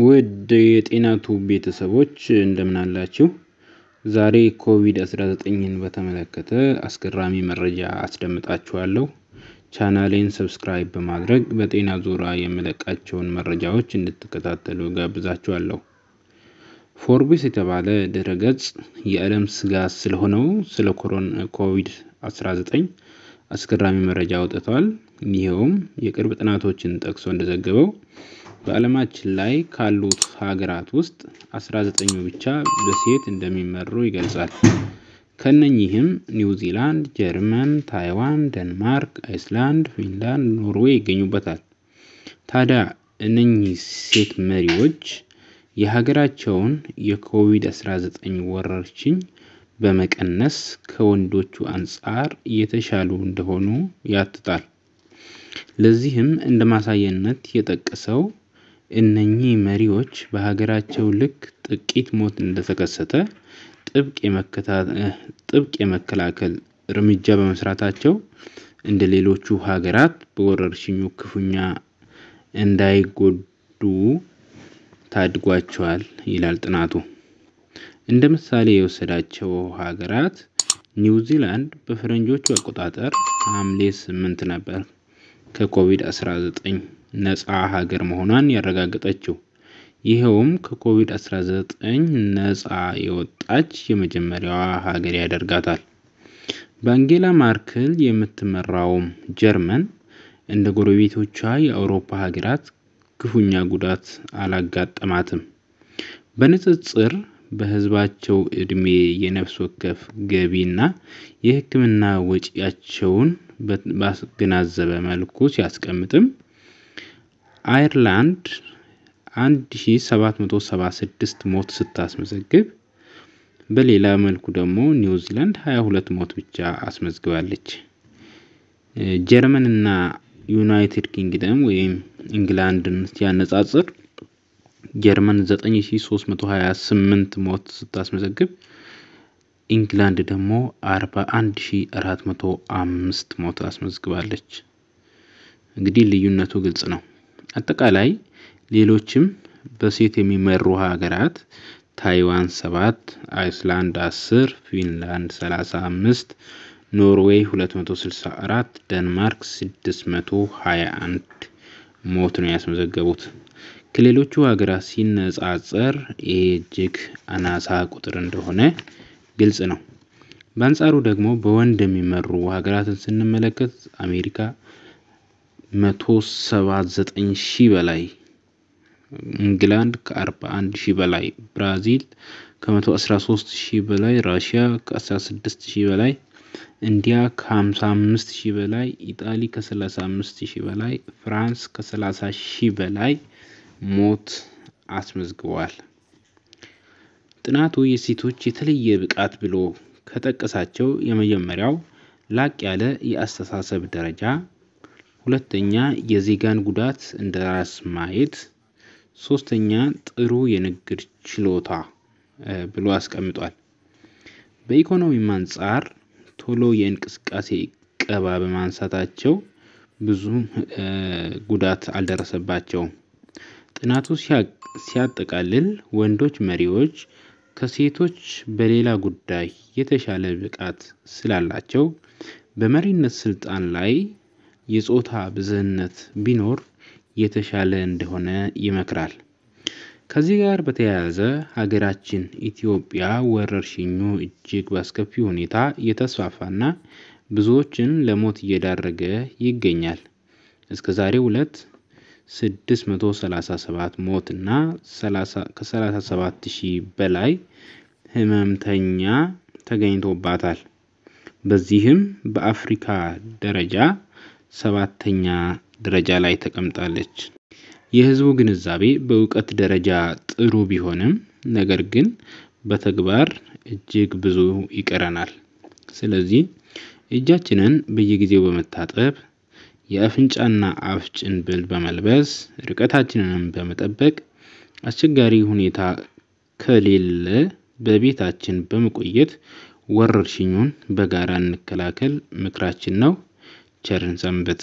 ውድ የጤናቱ ቤተሰቦች እንደምን አላችሁ? ዛሬ ኮቪድ-19ን በተመለከተ አስገራሚ መረጃ አስደምጣችኋለሁ። ቻናሌን ሰብስክራይብ በማድረግ በጤና ዙሪያ የምለቃቸውን መረጃዎች እንድትከታተሉ ጋብዛችኋለሁ። ፎርቢስ የተባለ ድረገጽ የዓለም ስጋት ስለሆነው ስለ ኮቪድ-19 አስገራሚ መረጃ አውጥቷል። ይኸውም የቅርብ ጥናቶችን ጠቅሶ እንደዘገበው በዓለማችን ላይ ካሉት ሀገራት ውስጥ 19ኙ ብቻ በሴት እንደሚመሩ ይገልጻል። ከነኚህም ኒውዚላንድ፣ ጀርመን፣ ታይዋን፣ ደንማርክ፣ አይስላንድ፣ ፊንላንድ፣ ኖርዌይ ይገኙበታል። ታዲያ እነኚህ ሴት መሪዎች የሀገራቸውን የኮቪድ-19 ወረርሽኝ በመቀነስ ከወንዶቹ አንጻር የተሻሉ እንደሆኑ ያትታል። ለዚህም እንደ ማሳያነት የጠቀሰው እነኚህ መሪዎች በሀገራቸው ልክ ጥቂት ሞት እንደተከሰተ ጥብቅ የመከላከል እርምጃ በመስራታቸው እንደ ሌሎቹ ሀገራት በወረርሽኙ ክፉኛ እንዳይጎዱ ታድጓቸዋል ይላል ጥናቱ። እንደ ምሳሌ የወሰዳቸው ሀገራት ኒውዚላንድ በፈረንጆቹ አቆጣጠር ሐምሌ ስምንት ነበር ከኮቪድ-19 ነፃ ሀገር መሆኗን ያረጋገጠችው። ይኸውም ከኮቪድ-19 ነፃ የወጣች የመጀመሪያዋ ሀገር ያደርጋታል። በአንጌላ ማርክል የምትመራውም ጀርመን እንደ ጎረቤቶቿ የአውሮፓ ሀገራት ክፉኛ ጉዳት አላጋጠማትም። በንጽጽር በህዝባቸው ዕድሜ የነፍስ ወከፍ ገቢና የሕክምና ወጪያቸውን ባስገናዘበ መልኩ ሲያስቀምጥም አይርላንድ 1776 ሞት ስታስመዘግብ በሌላ መልኩ ደግሞ ኒውዚላንድ 22 ሞት ብቻ አስመዝግባለች። ጀርመን እና ዩናይትድ ኪንግደም ወይም እንግላንድን ሲያነጻጽር ጀርመን 9328 ሞት ስታስመዘግብ ኢንግላንድ ደግሞ 41405 ሞት አስመዝግባለች። እንግዲህ ልዩነቱ ግልጽ ነው። አጠቃላይ ሌሎችም በሴት የሚመሩ ሀገራት ታይዋን 7 አይስላንድ 10 ፊንላንድ 35 ኖርዌይ 264 ደንማርክ 621 ሞት ነው ያስመዘገቡት። ከሌሎቹ ሀገራት ሲነጻጸር ይሄ እጅግ አናሳ ቁጥር እንደሆነ ግልጽ ነው። በአንጻሩ ደግሞ በወንድ የሚመሩ ሀገራትን ስንመለከት አሜሪካ መቶ ሰባ ዘጠኝ ሺህ በላይ ኢንግላንድ ከ41 ሺህ በላይ ብራዚል ከ113 ሺህ በላይ ራሽያ ከ16 ሺህ በላይ ኢንዲያ ከ55 ሺህ በላይ ኢጣሊ ከ35 ሺህ በላይ ፍራንስ ከ30 ሺህ በላይ ሞት አስመዝግቧል። ጥናቱ የሴቶች የተለየ ብቃት ብሎ ከጠቀሳቸው የመጀመሪያው ላቅ ያለ የአስተሳሰብ ደረጃ ሁለተኛ የዜጋን ጉዳት እንደራስ ማየት፣ ሶስተኛ ጥሩ የንግድ ችሎታ ብሎ አስቀምጧል። በኢኮኖሚም አንጻር ቶሎ የእንቅስቃሴ ቀባ በማንሳታቸው ብዙ ጉዳት አልደረሰባቸውም። ጥናቱ ሲያጠቃልል ወንዶች መሪዎች ከሴቶች በሌላ ጉዳይ የተሻለ ብቃት ስላላቸው በመሪነት ስልጣን ላይ የጾታ ብዝህነት ቢኖር የተሻለ እንደሆነ ይመክራል። ከዚህ ጋር በተያያዘ ሀገራችን ኢትዮጵያ ወረርሽኙ እጅግ በአስከፊ ሁኔታ እየተስፋፋና ብዙዎችን ለሞት እየዳረገ ይገኛል። እስከ ዛሬው ዕለት 637 ሞት እና ከ37 ሺህ በላይ ህመምተኛ ተገኝቶባታል። በዚህም በአፍሪካ ደረጃ ሰባተኛ ደረጃ ላይ ተቀምጣለች። የህዝቡ ግንዛቤ በእውቀት ደረጃ ጥሩ ቢሆንም ነገር ግን በተግባር እጅግ ብዙ ይቀረናል። ስለዚህ እጃችንን በየጊዜው በመታጠብ የአፍንጫና አፍ ጭንብል በመልበስ ርቀታችንንም በመጠበቅ አስቸጋሪ ሁኔታ ከሌለ በቤታችን በመቆየት ወረርሽኙን በጋራ እንከላከል ምክራችን ነው። ቸር እንሰንብት